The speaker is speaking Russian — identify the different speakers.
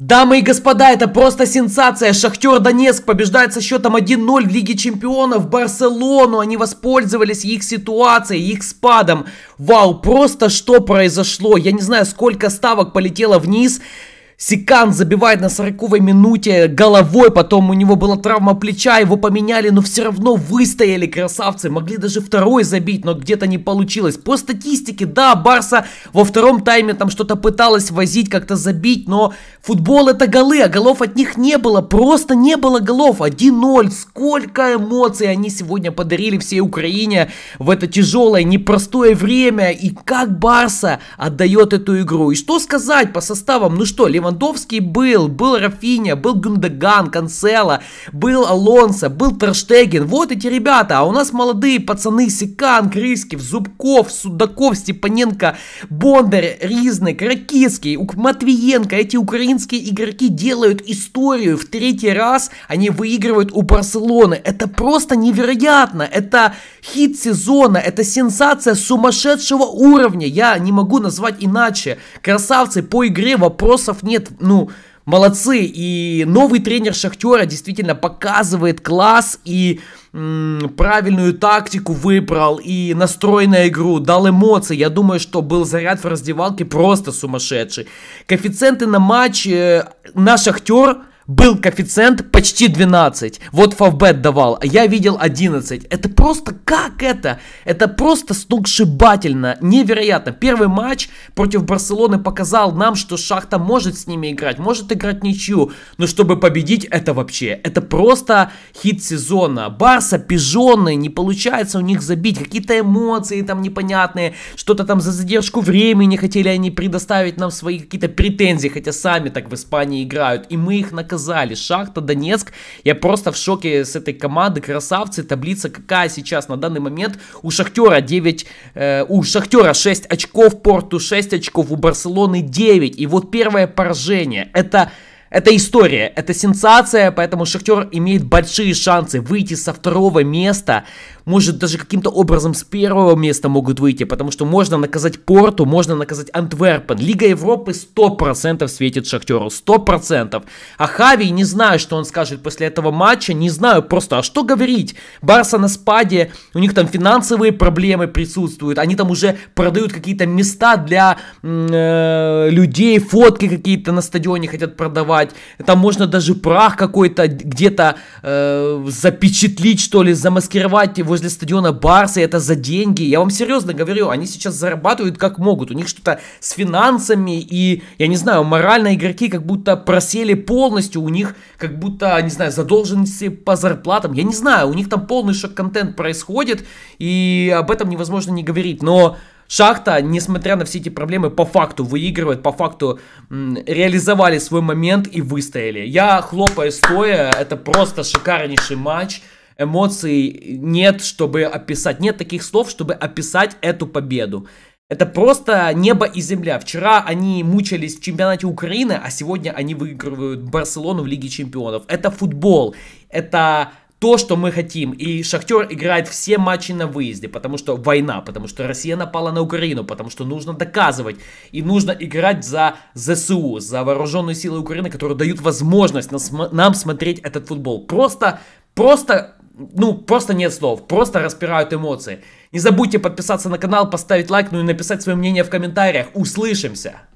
Speaker 1: Дамы и господа, это просто сенсация. Шахтер Донецк побеждает со счетом 1-0 в Лиге Чемпионов Барселону. Они воспользовались их ситуацией, их спадом. Вау, просто что произошло? Я не знаю, сколько ставок полетело вниз. Секан забивает на 40-й минуте головой, потом у него была травма плеча, его поменяли, но все равно выстояли красавцы. Могли даже второй забить, но где-то не получилось. По статистике, да, Барса во втором тайме там что-то пыталась возить, как-то забить, но футбол это голы, а голов от них не было, просто не было голов. 1-0, сколько эмоций они сегодня подарили всей Украине в это тяжелое, непростое время. И как Барса отдает эту игру. И что сказать по составам? Ну что, Леван Левандовский был, был Рафиня, был Гундаган, Канцела, был Алонсо, был Терштеген. Вот эти ребята, а у нас молодые пацаны Секан, Крыскив, Зубков, Судаков, Степаненко, Бондарь, Ризный, Кракицкий, Матвиенко. Эти украинские игроки делают историю в третий раз. Они выигрывают у Барселоны. Это просто невероятно. Это хит сезона, это сенсация сумасшедшего уровня. Я не могу назвать иначе. Красавцы по игре вопросов нет нет, ну, молодцы. И новый тренер Шахтера действительно показывает класс и правильную тактику выбрал, и настрой на игру, дал эмоции. Я думаю, что был заряд в раздевалке просто сумасшедший. Коэффициенты на матч э, на Шахтер был коэффициент почти 12. Вот Фавбет давал, а я видел 11. Это просто как это? Это просто сногсшибательно, невероятно. Первый матч против Барселоны показал нам, что Шахта может с ними играть, может играть ничью. Но чтобы победить, это вообще, это просто хит сезона. Барса пижоны, не получается у них забить. Какие-то эмоции там непонятные, что-то там за задержку времени хотели они предоставить нам свои какие-то претензии, хотя сами так в Испании играют, и мы их наказали показали. Шахта, Донецк. Я просто в шоке с этой команды. Красавцы. Таблица какая сейчас на данный момент? У Шахтера 9... Э, у Шахтера 6 очков, Порту 6 очков, у Барселоны 9. И вот первое поражение. Это это история, это сенсация, поэтому Шахтер имеет большие шансы выйти со второго места. Может, даже каким-то образом с первого места могут выйти, потому что можно наказать Порту, можно наказать Антверпен. Лига Европы 100% светит Шахтеру, 100%. А Хави, не знаю, что он скажет после этого матча, не знаю просто, а что говорить? Барса на спаде, у них там финансовые проблемы присутствуют, они там уже продают какие-то места для э, людей, фотки какие-то на стадионе хотят продавать нарисовать, там можно даже прах какой-то где-то э, запечатлить, что ли, замаскировать возле стадиона Барса, это за деньги. Я вам серьезно говорю, они сейчас зарабатывают как могут, у них что-то с финансами и, я не знаю, морально игроки как будто просели полностью, у них как будто, не знаю, задолженности по зарплатам, я не знаю, у них там полный шок-контент происходит, и об этом невозможно не говорить, но... Шахта, несмотря на все эти проблемы, по факту выигрывает, по факту реализовали свой момент и выстояли. Я хлопаю стоя, это просто шикарнейший матч эмоций нет, чтобы описать, нет таких слов, чтобы описать эту победу. Это просто небо и земля. Вчера они мучались в чемпионате Украины, а сегодня они выигрывают Барселону в Лиге Чемпионов. Это футбол, это то, что мы хотим. И Шахтер играет все матчи на выезде, потому что война, потому что Россия напала на Украину, потому что нужно доказывать. И нужно играть за ЗСУ, за вооруженные силы Украины, которые дают возможность нам смотреть этот футбол. Просто, просто ну, просто нет слов, просто распирают эмоции. Не забудьте подписаться на канал, поставить лайк, ну и написать свое мнение в комментариях. Услышимся!